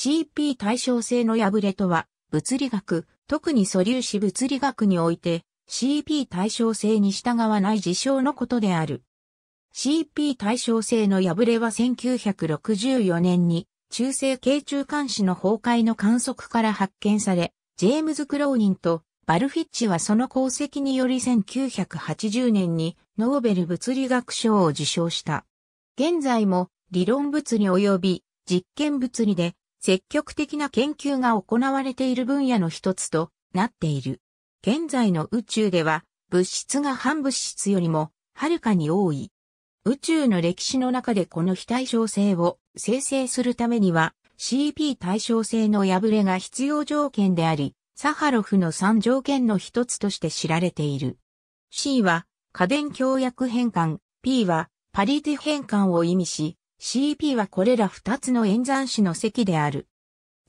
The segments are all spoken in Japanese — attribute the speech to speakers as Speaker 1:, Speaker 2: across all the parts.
Speaker 1: CP 対称性の破れとは、物理学、特に素粒子物理学において、CP 対称性に従わない事象のことである。CP 対称性の破れは1964年に、中性系中間子の崩壊の観測から発見され、ジェームズ・クローニンとバルフィッチはその功績により1980年にノーベル物理学賞を受賞した。現在も理論物理及び実験物理で積極的な研究が行われている分野の一つとなっている。現在の宇宙では物質が反物質よりもはるかに多い。宇宙の歴史の中でこの非対称性を生成するためには CP 対称性の破れが必要条件であり、サハロフの3条件の一つとして知られている。C は家電協約変換、P はパリティ変換を意味し、CP はこれら2つの演算子の積である。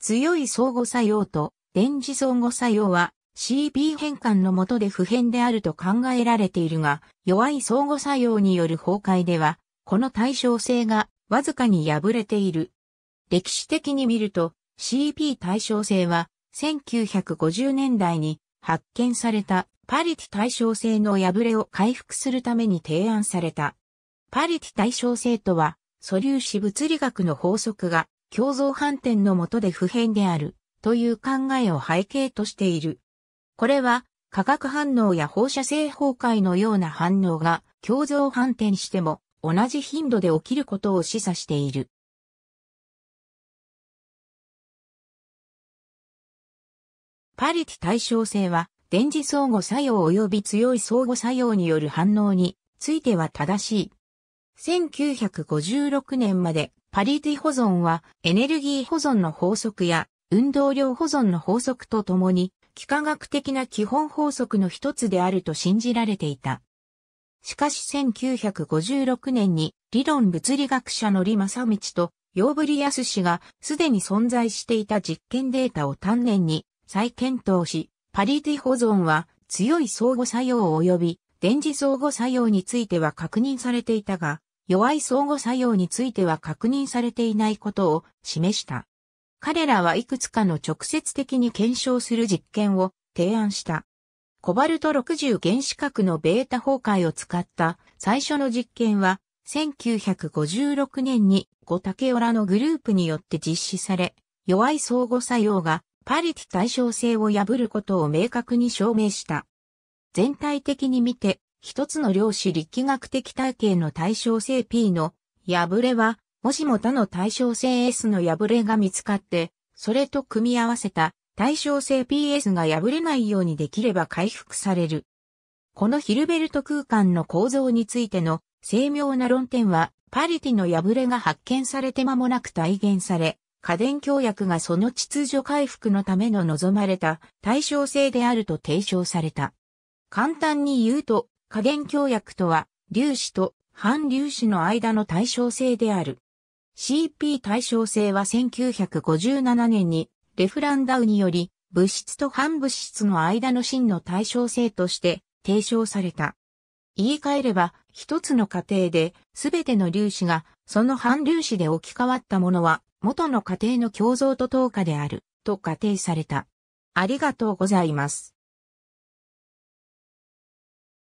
Speaker 1: 強い相互作用と電磁相互作用は CP 変換の下で普遍であると考えられているが、弱い相互作用による崩壊では、この対称性がわずかに破れている。歴史的に見ると CP 対称性は1950年代に発見されたパリティ対称性の破れを回復するために提案された。パリティ対称性とは素粒子物理学の法則が共造反転のもとで不変であるという考えを背景としている。これは化学反応や放射性崩壊のような反応が共造反転しても同じ頻度で起きることを示唆している。パリティ対称性は電磁相互作用及び強い相互作用による反応については正しい1956年までパリティ保存はエネルギー保存の法則や運動量保存の法則とともに幾何学的な基本法則の一つであると信じられていた。しかし1956年に理論物理学者のリ・マサミチとヨーブリヤス氏がすでに存在していた実験データを丹念に再検討し、パリティ保存は強い相互作用及び電磁相互作用については確認されていたが、弱い相互作用については確認されていないことを示した。彼らはいくつかの直接的に検証する実験を提案した。コバルト60原子核のベータ崩壊を使った最初の実験は1956年にゴタケオラのグループによって実施され、弱い相互作用がパリティ対称性を破ることを明確に証明した。全体的に見て一つの量子力学的体系の対称性 P の破れは、もしも他の対称性 S の破れが見つかって、それと組み合わせた対称性 PS が破れないようにできれば回復される。このヒルベルト空間の構造についての精妙な論点は、パリティの破れが発見されて間もなく体現され、家電協約がその秩序回復のための望まれた対称性であると提唱された。簡単に言うと、加減協約とは、粒子と反粒子の間の対称性である。CP 対称性は1957年にレフランダウにより物質と反物質の間の真の対称性として提唱された。言い換えれば、一つの過程で、すべての粒子が、その反粒子で置き換わったものは、元の過程の共造と等価である、と仮定された。ありがとうございます。